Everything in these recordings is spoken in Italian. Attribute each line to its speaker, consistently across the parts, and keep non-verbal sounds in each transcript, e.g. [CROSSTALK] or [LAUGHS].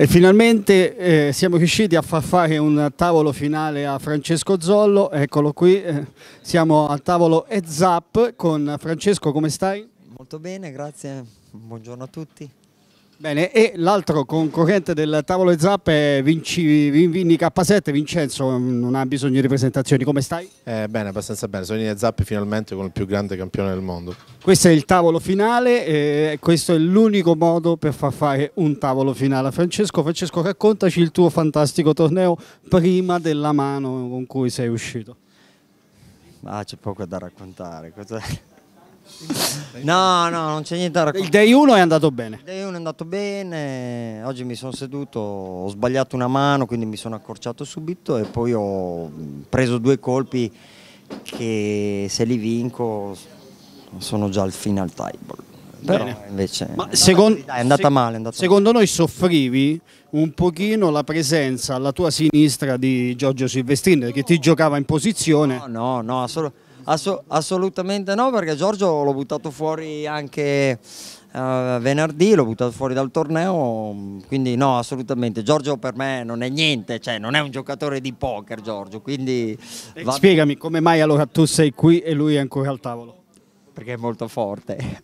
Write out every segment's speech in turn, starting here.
Speaker 1: E finalmente eh, siamo riusciti a far fare un tavolo finale a Francesco Zollo, eccolo qui, eh, siamo al tavolo EZAP con Francesco, come stai?
Speaker 2: Molto bene, grazie, buongiorno a tutti.
Speaker 1: Bene, e l'altro concorrente del tavolo di zappe, Vinci, Vinvini K7, Vincenzo, mm, non ha bisogno di presentazioni, come stai?
Speaker 2: Eh, bene, abbastanza bene, sono in Zap finalmente con il più grande campione del mondo.
Speaker 1: Questo è il tavolo finale, eh, questo è l'unico modo per far fare un tavolo finale. Francesco, Francesco raccontaci il tuo fantastico torneo prima della mano con cui sei uscito.
Speaker 2: Ah, c'è poco da raccontare, cosa è?
Speaker 1: No, no, non c'è niente da raccontare. Il day 1 è andato bene. Il
Speaker 2: day 1 è andato bene, oggi mi sono seduto, ho sbagliato una mano, quindi mi sono accorciato subito e poi ho preso due colpi che se li
Speaker 1: vinco
Speaker 2: sono già al final table. Però bene. invece Ma è, secondo,
Speaker 1: andata, dai, è andata se, male. È andata secondo male. noi soffrivi un pochino la presenza alla tua sinistra di Giorgio Silvestrini no. che ti giocava in posizione. No, no, no, assolutamente Asso
Speaker 2: assolutamente no, perché Giorgio l'ho buttato fuori anche uh, venerdì, l'ho buttato fuori dal torneo, quindi no, assolutamente. Giorgio per me non è niente, cioè non è un giocatore di poker Giorgio, quindi... Eh, va...
Speaker 1: Spiegami, come mai allora tu sei qui e lui è ancora al tavolo?
Speaker 2: Perché è molto forte. [LAUGHS]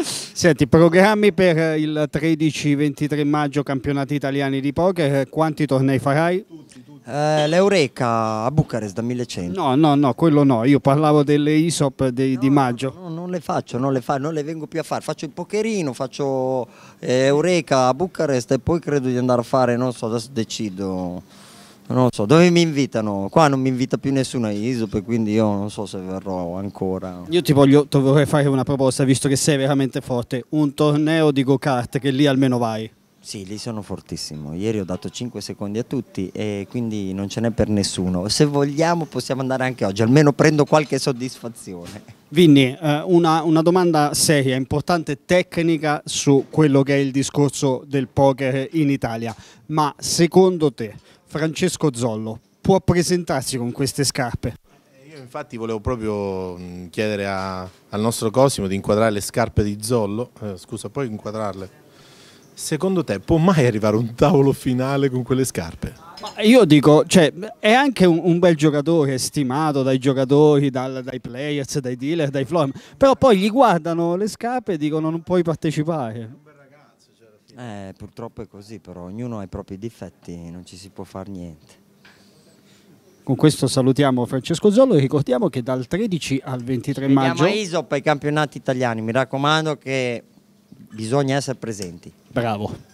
Speaker 1: Senti, programmi per il 13-23 maggio campionati italiani di poker, quanti tornei farai? Tutti, tutti. Eh, L'Eureka a Bucarest da 1100. No, no, no, quello no. Io parlavo
Speaker 2: delle ISOP dei, no, di maggio. No, no, non le faccio, non le, fa, non le vengo più a fare. Faccio il pokerino, faccio eh, Eureka a Bucarest e poi credo di andare a fare, non so, adesso decido. Non so, dove mi invitano? Qua non mi invita più nessuno a ISOP, quindi io non so se verrò ancora.
Speaker 1: Io ti, voglio, ti vorrei fare una proposta, visto che sei veramente forte. Un torneo di go-kart che lì almeno vai.
Speaker 2: Sì, lì sono fortissimo. Ieri ho dato 5 secondi a tutti e quindi non ce n'è per nessuno. Se vogliamo possiamo andare anche oggi, almeno prendo qualche soddisfazione.
Speaker 1: Vinni, eh, una, una, domanda seria, importante, tecnica su quello che è il discorso del poker in Italia. Ma secondo te Francesco Zollo può presentarsi con queste scarpe?
Speaker 2: Io infatti volevo proprio mm, chiedere a, al nostro Cosimo di inquadrare le scarpe di Zollo, eh, scusa, puoi
Speaker 1: inquadrarle? Secondo te può mai arrivare un tavolo finale con quelle scarpe? io dico, cioè, è anche un, un, bel giocatore, stimato dai giocatori, dal, dai players, dai dealer, dai floor, però poi gli guardano le scarpe e dicono non puoi partecipare.
Speaker 2: Cioè, eh, purtroppo è così, però ognuno ha i propri difetti, non ci si può fare
Speaker 1: niente. Con questo salutiamo Francesco Zollo e ricordiamo che dal 13 al 23 Vediamo maggio... Andiamo a
Speaker 2: ISOP ai campionati italiani, mi raccomando che bisogna essere presenti. Bravo.